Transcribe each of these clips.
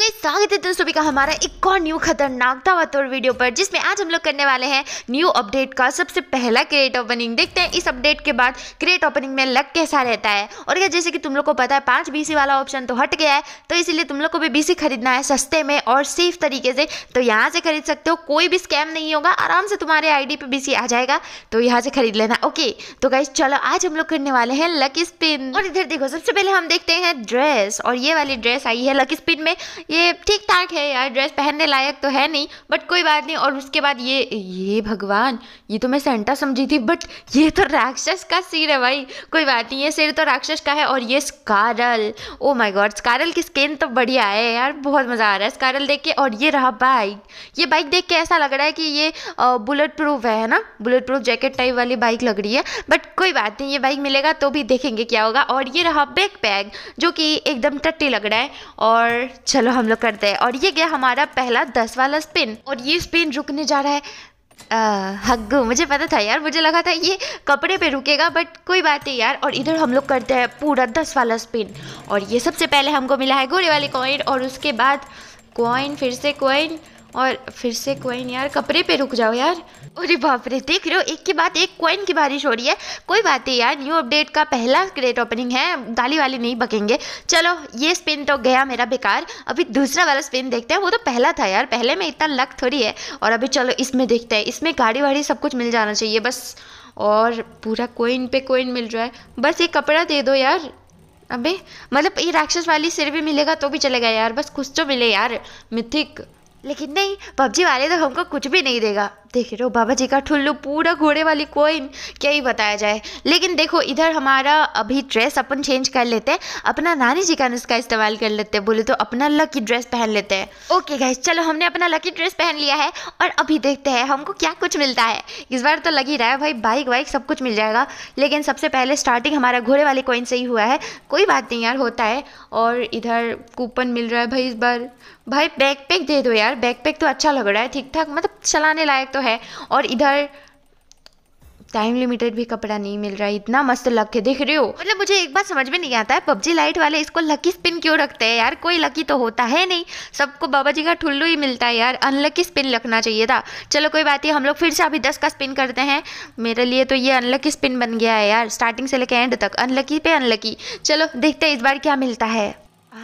गई स्वागत है दोस्तों का हमारा एक और न्यू खतरनाक तावातोर वीडियो पर जिसमें आज हम लोग करने वाले हैं न्यू अपडेट का सबसे पहला क्रिएट ओपनिंग देखते हैं इस अपडेट के बाद क्रिएट ओपनिंग में लक कैसा रहता है और क्या जैसे कि तुम लोग को पता है पांच बीसी वाला ऑप्शन तो हट गया है तो इसीलिए तुम लोग को भी बीसी खरीदना है सस्ते में और सेफ तरीके से तो यहाँ से खरीद सकते हो कोई भी स्कैम नहीं होगा आराम से तुम्हारे आई डी बीसी आ जाएगा तो यहाँ से खरीद लेना ओके तो गाइज चलो आज हम लोग करने वाले हैं लकी स्पिन और इधर देखो सबसे पहले हम देखते हैं ड्रेस और ये वाली ड्रेस आई है लकी स्पिन में ये ठीक ठाक है यार ड्रेस पहनने लायक तो है नहीं बट कोई बात नहीं और उसके बाद ये ये भगवान ये तो मैं सेंटा समझी थी बट ये तो राक्षस का सिर है भाई कोई बात नहीं ये सिर तो राक्षस का है और ये स्कारल ओ माय गॉड स्कारल की स्किन तो बढ़िया है यार बहुत मज़ा आ रहा है स्कारल देख के और ये रहा बाइक ये बाइक देख के ऐसा लग रहा है कि ये बुलेट प्रूफ है ना बुलेट प्रूफ जैकेट टाइप वाली बाइक लग रही है बट कोई बात नहीं ये बाइक मिलेगा तो भी देखेंगे क्या होगा और ये रहा बैग पैग जो कि एकदम टट्टी लग रहा है और चलो चलो हम लोग करते हैं और ये गया हमारा पहला दस वाला स्पिन और ये स्पिन रुकने जा रहा है हग्गू मुझे पता था यार मुझे लगा था ये कपड़े पे रुकेगा बट कोई बात नहीं यार और इधर हम लोग करते हैं पूरा दस वाला स्पिन और ये सबसे पहले हमको मिला है गोरे वाले कॉइन और उसके बाद कॉइन फिर से कॉइन और फिर से कोइन यार कपड़े पे रुक जाओ यार अरे बाप रे देख रहे हो एक के बाद एक कोइन की बारिश हो रही है कोई बात नहीं यार न्यू अपडेट का पहला ग्रेट ओपनिंग है गाली वाली नहीं बकेंगे चलो ये स्पिन तो गया मेरा बेकार अभी दूसरा वाला स्पिन देखते हैं वो तो पहला था यार पहले में इतना लक थोड़ी है और अभी चलो इसमें देखते हैं इसमें गाड़ी वाड़ी सब कुछ मिल जाना चाहिए बस और पूरा कोइन पे कोइन मिल रहा है बस ये कपड़ा दे दो यार अबे मतलब ये राक्षस वाली सिर भी मिलेगा तो भी चलेगा यार बस कुछ तो मिले यार मिथिक लेकिन नहीं पबजी वाले तो हमको कुछ भी नहीं देगा देख रहे हो बाबा जी का ठुल्लू पूरा घोड़े वाली कोई क्या ही बताया जाए लेकिन देखो इधर हमारा अभी ड्रेस अपन चेंज कर लेते हैं अपना नानी जी का नुस्खा इस्तेमाल कर लेते हैं बोले तो अपना लकी ड्रेस पहन लेते हैं ओके गाइज चलो हमने अपना लकी ड्रेस पहन लिया है और अभी देखते हैं हमको क्या कुछ मिलता है इस बार तो लग ही रहा है भाई बाइक वाइक सब कुछ मिल जाएगा लेकिन सबसे पहले स्टार्टिंग हमारा घोड़े वाले कोइन से ही हुआ है कोई बात नहीं यार होता है और इधर कूपन मिल रहा है भाई इस बार भाई बैकपैक दे दो यार बैकपैक तो अच्छा लग रहा है ठीक ठाक मतलब चलाने लायक तो तो है और इधर टाइम लिमिटेड भी कपड़ा नहीं मिल रहा है इतना मस्त लक है देख रहे हो मतलब मुझे एक बात समझ में नहीं आता है पबजी लाइट वाले इसको लकी स्पिन क्यों रखते हैं यार कोई लकी तो होता है नहीं सबको बाबा जी का ठुल्लू ही मिलता है यार अनलकी स्पिन रखना चाहिए था चलो कोई बात नहीं हम लोग फिर से अभी दस का स्पिन करते हैं मेरे लिए तो ये अनलकी स्पिन बन गया है यार स्टार्टिंग से लेकर एंड तक अनलकी पे अनलकी चलो देखते हैं इस बार क्या मिलता है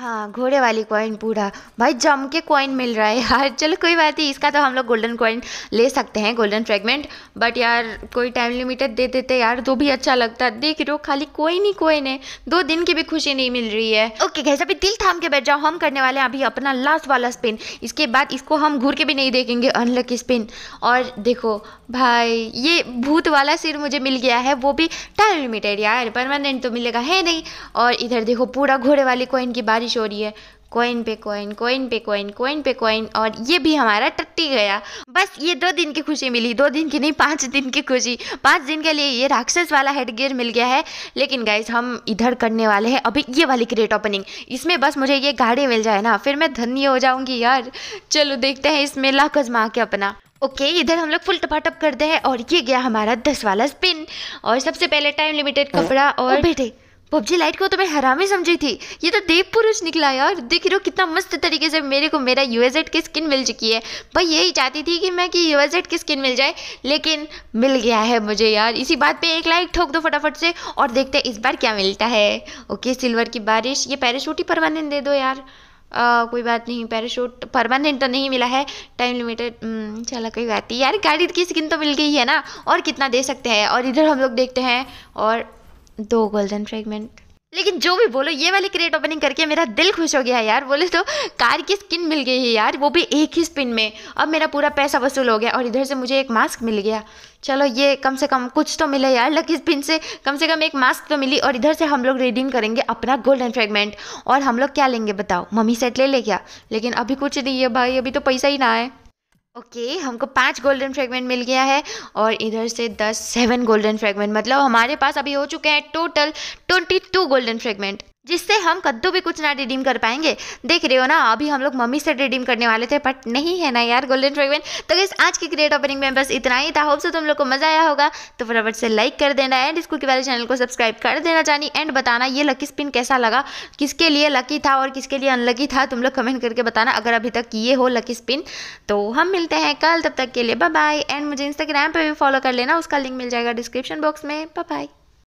हाँ घोड़े वाली कॉइन पूरा भाई जम के कॉइन मिल रहा है यार चलो कोई बात नहीं इसका तो हम लोग गोल्डन कॉइन ले सकते हैं गोल्डन फ्रेगमेंट बट यार कोई टाइम लिमिटेड दे देते यार तो भी अच्छा लगता देख रो खाली कोई नहीं कॉइन है दो दिन की भी खुशी नहीं मिल रही है ओके घर अभी दिल थाम के बैठ जाओ हम करने वाले हैं अभी अपना लास्ट वाला स्पिन इसके बाद इसको हम घूर के भी नहीं देखेंगे अनलकी स्पिन और देखो भाई ये भूत वाला सिर मुझे मिल गया है वो भी टाइम लिमिटेड यार परमानेंट तो मिलेगा है नहीं और इधर देखो पूरा घोड़े वाली कॉइन की बारी बारिश हो रही है कॉइन पे कॉइन कॉइन पे कॉइन कॉइन पे कॉइन और ये भी हमारा टट्टी गया बस ये दो दिन की खुशी मिली दो दिन की नहीं पाँच दिन की खुशी पाँच दिन के लिए ये राक्षस वाला हेडगियर मिल गया है लेकिन गाइज हम इधर करने वाले हैं अभी ये वाली क्रेट ओपनिंग इसमें बस मुझे ये गाड़ी मिल जाए ना फिर मैं धनी हो जाऊँगी यार चलो देखते हैं इसमें लाख आजमा के अपना ओके okay, इधर हम लोग फुल टपाटप करते हैं और ये गया हमारा दस वाला स्पिन और सबसे पहले टाइम लिमिटेड कपड़ा और बेटे पबजी लाइट को तो मैं हरामी समझी थी ये तो देव पुरुष निकला यार देख रहे हो कितना मस्त तरीके से मेरे को मेरा एड की स्किन मिल चुकी है भाई यही चाहती थी कि मैं कि एड की स्किन मिल जाए लेकिन मिल गया है मुझे यार इसी बात पे एक लाइक ठोक दो फटाफट से और देखते हैं इस बार क्या मिलता है ओके सिल्वर की बारिश ये पैराशूट ही परमानेंट दे दो यार आ, कोई बात नहीं पैराशूट परमानेंट तो नहीं मिला है टाइम हम्म, लिमिटेड चलो कोई बात नहीं यार गाड़ी की स्किन तो मिल गई है ना और कितना दे सकते हैं और इधर हम लोग देखते हैं और दो गोल्डन फ्रेगमेंट लेकिन जो भी बोलो ये वाली क्रेट ओपनिंग करके मेरा दिल खुश हो गया यार बोले तो कार की स्किन मिल गई है यार वो भी एक ही स्पिन में अब मेरा पूरा पैसा वसूल हो गया और इधर से मुझे एक मास्क मिल गया चलो ये कम से कम कुछ तो मिले यार लकी स्पिन से कम से कम एक मास्क तो मिली और इधर से हम लोग रिडीम करेंगे अपना गोल्डन फ्रेगमेंट और हम लोग क्या लेंगे बताओ मम्मी सेट ले ले क्या लेकिन अभी कुछ नहीं है भाई अभी तो पैसा ही ना आए ओके okay, हमको पाँच गोल्डन फ्रेगमेंट मिल गया है और इधर से दस सेवन गोल्डन फ्रेगमेंट मतलब हमारे पास अभी हो चुके हैं total twenty two golden fragment जिससे हम कद्दू भी कुछ ना रिडीम कर पाएंगे देख रहे हो ना अभी हम लोग मम्मी से रिडीम करने वाले थे बट नहीं है ना यार गोल्डन फ्रेगमेंट तो गैस आज की ग्रेट ओपनिंग में बस इतना ही था होप से तुम लोग को मजा आया होगा तो फटाफट से लाइक कर देना एंड इसको के वाले चैनल को सब्सक्राइब कर देना चाहिए एंड बताना ये लकी स्पिन कैसा लगा किसके लिए लकी था और किसके लिए अनलकी था तुम लोग कमेंट करके बताना अगर अभी तक ये हो लकी स्पिन तो हम मिलते हैं कल तब तक के लिए बाय एंड मुझे इंस्टाग्राम पर भी फॉलो कर लेना उसका लिंक मिल जाएगा डिस्क्रिप्शन बॉक्स में बाय